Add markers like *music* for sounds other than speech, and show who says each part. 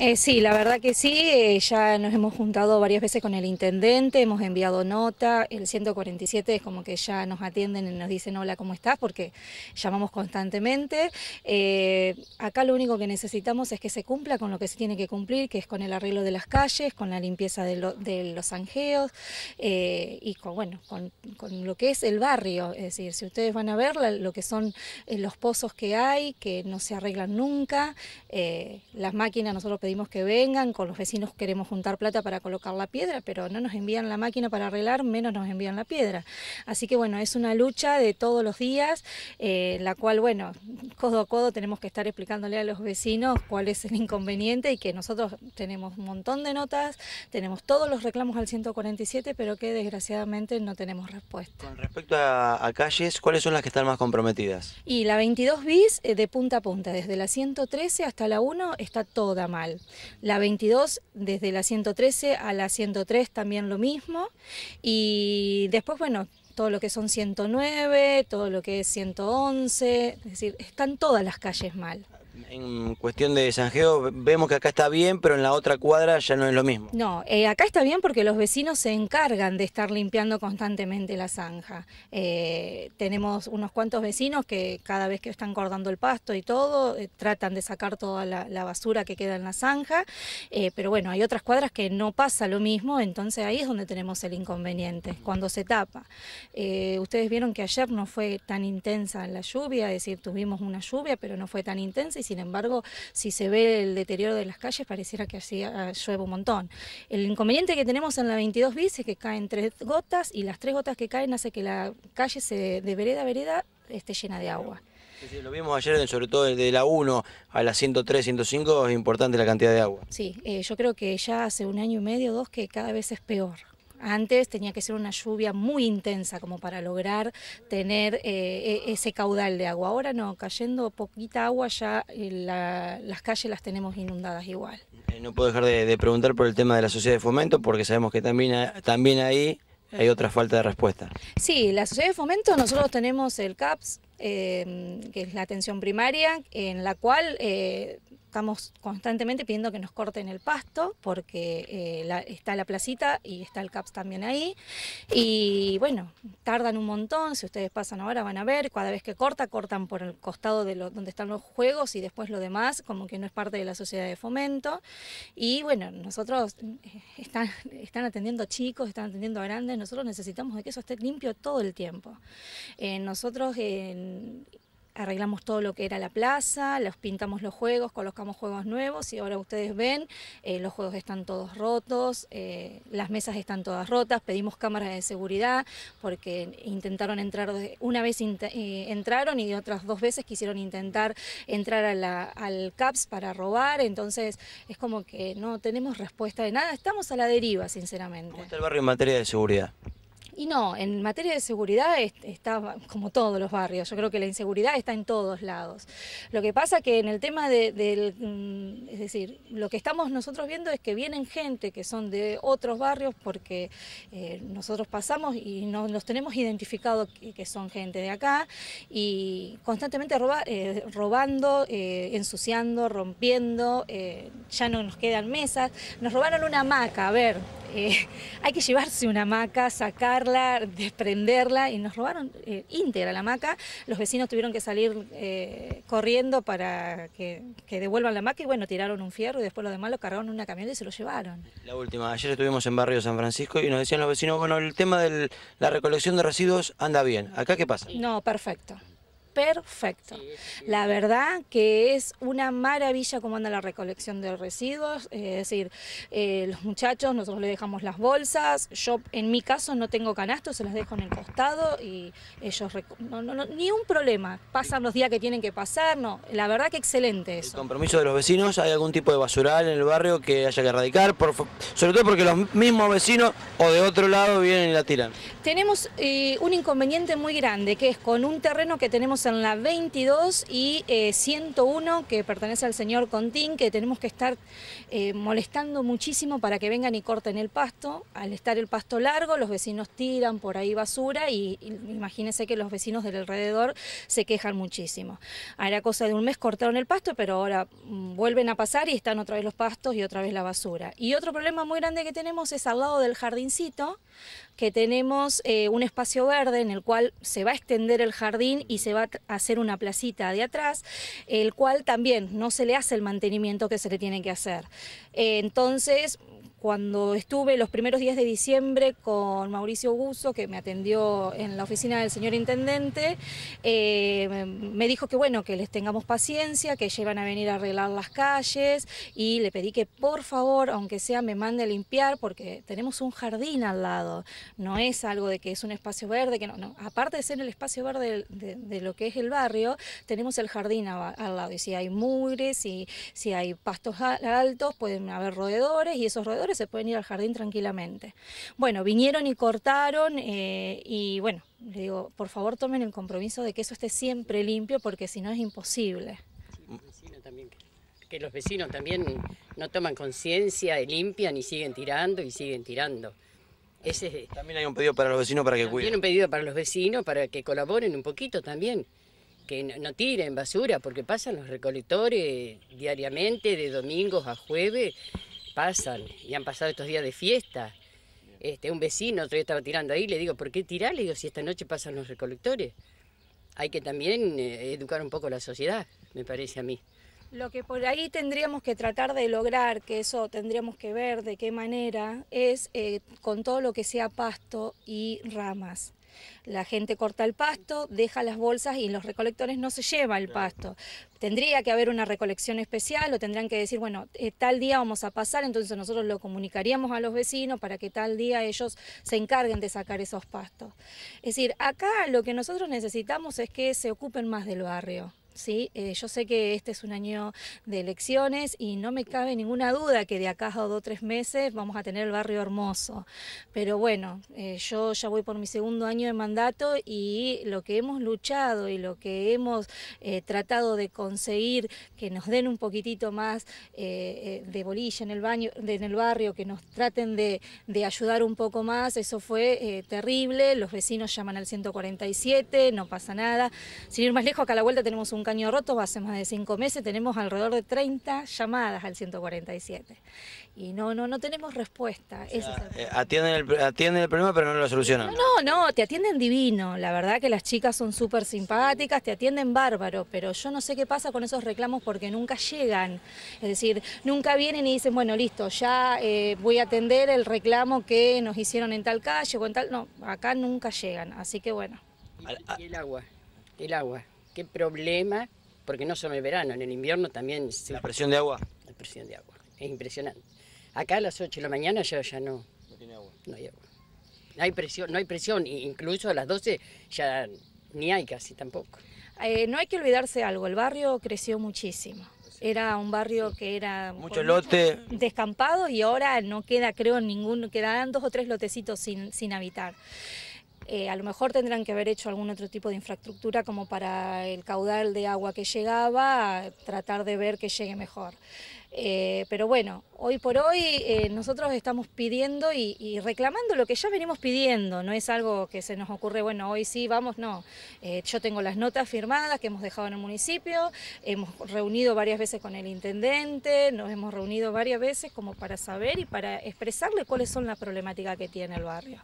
Speaker 1: Eh, sí, la verdad que sí, eh, ya nos hemos juntado varias veces con el intendente, hemos enviado nota, el 147 es como que ya nos atienden y nos dicen hola, ¿cómo estás? Porque llamamos constantemente. Eh, acá lo único que necesitamos es que se cumpla con lo que se tiene que cumplir, que es con el arreglo de las calles, con la limpieza de, los anjeos y con, bueno, con, lo que es el barrio. Es decir, si ustedes van a ver lo que son los pozos que hay, que no se arreglan nunca, las máquinas nosotros pedimos pedimos que vengan, con los vecinos queremos juntar plata para colocar la piedra, pero no nos envían la máquina para arreglar, menos nos envían la piedra. Así que bueno, es una lucha de todos los días, eh, la cual, bueno, codo a codo tenemos que estar explicándole a los vecinos cuál es el inconveniente y que nosotros tenemos un montón de notas, tenemos todos los reclamos al 147, pero que desgraciadamente no tenemos respuesta. Con
Speaker 2: respecto a, calles, ¿cuáles son las que están más comprometidas?
Speaker 1: Y la 22 bis eh, de punta a punta, desde la 113 hasta la 1 está toda mal. La 22 desde la 113 a la 103 también lo mismo. Y después, bueno, todo lo que son 109, todo lo que es 111, es decir, están todas las calles mal
Speaker 2: en cuestión de zanjeo, vemos que acá está bien, pero en la otra cuadra ya no es lo mismo.
Speaker 1: No, eh, acá está bien porque los vecinos se encargan de estar limpiando constantemente la zanja. Eh, tenemos unos cuantos vecinos que cada vez que están cortando el pasto y todo, eh, tratan de sacar toda la, basura que queda en la zanja, pero bueno, hay otras cuadras que no pasa lo mismo, entonces ahí es donde tenemos el inconveniente, cuando se tapa. ustedes vieron que ayer no fue tan intensa la lluvia, es decir, tuvimos una lluvia, pero no fue tan intensa sin embargo, si se ve el deterioro de las calles, pareciera que así ah, llueve un montón. El inconveniente que tenemos en la 22 bis es que caen tres gotas y las tres gotas que caen hace que la calle se, de vereda a vereda esté llena de agua.
Speaker 2: lo vimos ayer, sobre todo de la 1 a la 103, 105, es importante la cantidad de agua.
Speaker 1: Sí, eh, yo creo que ya hace un año y medio, dos, que cada vez es peor. Antes tenía que ser una lluvia muy intensa como para lograr tener eh, e, ese caudal de agua. Ahora no, cayendo poquita agua ya eh, las calles las tenemos inundadas igual.
Speaker 2: Eh, no puedo dejar de, preguntar por el tema de la sociedad de fomento porque sabemos que también, también ahí hay otra falta de respuesta.
Speaker 1: Sí, la sociedad de fomento nosotros tenemos el CAPS, que es la atención primaria, en la cual estamos constantemente pidiendo que nos corten el pasto porque eh, está la placita y está el CAPS también ahí. Y bueno, tardan un montón, si ustedes pasan ahora van a ver, cada vez que corta, cortan por el costado de donde están los juegos y después lo demás, como que no es parte de la sociedad de fomento. Y bueno, nosotros eh, están, están atendiendo chicos, están atendiendo a grandes, nosotros necesitamos que eso esté limpio todo el tiempo. Eh, nosotros arreglamos todo lo que era la plaza, los pintamos los juegos, colocamos juegos nuevos y ahora ustedes ven, eh, los juegos están todos rotos, eh, las mesas están todas rotas, pedimos cámaras de seguridad porque intentaron entrar, una vez eh, entraron y otras dos veces quisieron intentar entrar a al CAPS para robar, entonces es como que no tenemos respuesta de nada, estamos a la deriva sinceramente. ¿Cómo está el
Speaker 2: barrio en materia de seguridad?
Speaker 1: Y no, en materia de seguridad está como todos los barrios, yo creo que la inseguridad está en todos lados. Lo que pasa que en el tema del, de, mm, es decir, lo que estamos nosotros viendo es que vienen gente que son de otros barrios porque eh, nosotros pasamos y no, nos tenemos identificado que son gente de acá y constantemente eh, robando, eh, ensuciando, rompiendo, ya no nos quedan mesas, nos robaron una hamaca, a ver, eh, *laughs* hay que llevarse una hamaca, sacarla, desprenderla y nos robaron eh, íntegra la hamaca. Los vecinos tuvieron que salir eh, corriendo para que, devuelvan la hamaca y bueno, tiraron un fierro y después lo demás lo cargaron en una camioneta y se lo llevaron.
Speaker 2: La última, ayer estuvimos en Barrio San Francisco y nos decían los vecinos, bueno, el tema de la recolección de residuos anda bien. ¿Acá qué pasa?
Speaker 1: No, perfecto perfecto. La verdad que es una maravilla cómo anda la recolección de residuos, eh, es decir, eh, los muchachos, nosotros les dejamos las bolsas, yo en mi caso no tengo canastos, se las dejo en el costado y ellos, no, ni un problema, pasan los días que tienen que pasar, no, la verdad que excelente eso. El compromiso
Speaker 2: de los vecinos, ¿hay algún tipo de basural en el barrio que haya que erradicar? sobre todo porque los mismos vecinos o de otro lado vienen y la tiran.
Speaker 1: Tenemos eh, un inconveniente muy grande, que es con un terreno que tenemos en la 22 y 101 eh, que pertenece al señor Contín, que tenemos que estar eh, molestando muchísimo para que vengan y corten el pasto. Al estar el pasto largo, los vecinos tiran por ahí basura y, imagínense que los vecinos del alrededor se quejan muchísimo. Ahora cosa de un mes cortaron el pasto, pero ahora mm, vuelven a pasar y están otra vez los pastos y otra vez la basura. Y otro problema muy grande que tenemos es al lado del jardincito, que tenemos eh, un espacio verde en el cual se va a extender el jardín y se va a hacer una placita de atrás, el cual también no se le hace el mantenimiento que se le tiene que hacer. entonces, cuando estuve los primeros días de diciembre con Mauricio Guso, que me atendió en la oficina del señor intendente, eh, me dijo que bueno, que les tengamos paciencia, que ya iban a venir a arreglar las calles y le pedí que por favor, aunque sea, me mande a limpiar porque tenemos un jardín al lado, no es algo de que es un espacio verde, que no, no. aparte de ser el espacio verde de, lo que es el barrio, tenemos el jardín al lado y si hay mugres, si, si hay pastos altos, pueden haber roedores y esos roedores se pueden ir al jardín tranquilamente. Bueno, vinieron y cortaron eh, y bueno, le digo, por favor tomen el compromiso de que eso esté siempre limpio porque si no es imposible.
Speaker 2: que los vecinos también no toman conciencia, y limpian y siguen tirando y siguen tirando. también hay un pedido para los vecinos para que cuiden. Tienen un pedido para los vecinos para que colaboren un poquito también, que no, tiren basura, porque pasan los recolectores diariamente de domingos a jueves pasan y han pasado estos días de fiesta. Este, un vecino otro día estaba tirando ahí, le digo, ¿por qué tirar? Le digo, si esta noche pasan los recolectores. Hay que también eh, educar un poco la sociedad, me parece a mí.
Speaker 1: Lo que por ahí tendríamos que tratar de lograr, que eso tendríamos que ver de qué manera, es eh, con todo lo que sea pasto y ramas. La gente corta el pasto, deja las bolsas y los recolectores no se lleva el pasto. Tendría que haber una recolección especial o tendrían que decir, bueno, eh, tal día vamos a pasar, entonces nosotros lo comunicaríamos a los vecinos para que tal día ellos se encarguen de sacar esos pastos. Es decir, acá lo que nosotros necesitamos es que se ocupen más del barrio. ¿sí? Eh, yo sé que este es un año de elecciones y no me cabe ninguna duda que de acá a dos o tres meses vamos a tener el barrio hermoso. Pero bueno, eh, yo ya voy por mi segundo año de mandato y lo que hemos luchado y lo que hemos eh, tratado de conseguir que nos den un poquitito más de bolilla en el, baño, en el barrio, que nos traten de, ayudar un poco más, eso fue terrible. Los vecinos llaman al 147, no pasa nada. Sin ir más lejos, acá a la vuelta tenemos un año roto hace más de cinco meses, tenemos alrededor de 30 llamadas al 147. Y no, no, no tenemos respuesta. Eh,
Speaker 2: atienden, el, el problema, pero no lo solucionan.
Speaker 1: No, no, te atienden divino. La verdad que las chicas son súper simpáticas, te atienden bárbaro, pero yo no sé qué pasa con esos reclamos porque nunca llegan. Es decir, nunca vienen y dicen, bueno, listo, ya eh, voy a atender el reclamo que nos hicieron en tal calle o en tal. No, acá nunca llegan. Así que bueno.
Speaker 2: el agua, el agua qué problema, porque no solo en el verano, en el invierno también... ¿La presión de agua? La presión de agua, es impresionante. Acá a las 8 de la mañana ya, ya no... No tiene agua. No hay agua. No hay presión, no hay presión, incluso a las 12 ya ni hay casi tampoco.
Speaker 1: Eh, no hay que olvidarse algo, el barrio creció muchísimo. Era un barrio que era mucho lote descampado y ahora no queda, creo, ningún, quedan dos o tres lotecitos sin, sin habitar. Eh, a lo mejor tendrán que haber hecho algún otro tipo de infraestructura como para el caudal de agua que llegaba, tratar de ver que llegue mejor. Eh, pero bueno, hoy por hoy eh, nosotros estamos pidiendo y, reclamando lo que ya venimos pidiendo, no es algo que se nos ocurre, bueno, hoy sí, vamos, no. yo tengo las notas firmadas que hemos dejado en el municipio, hemos reunido varias veces con el intendente, nos hemos reunido varias veces como para saber y para expresarle cuáles son las problemáticas que tiene el barrio.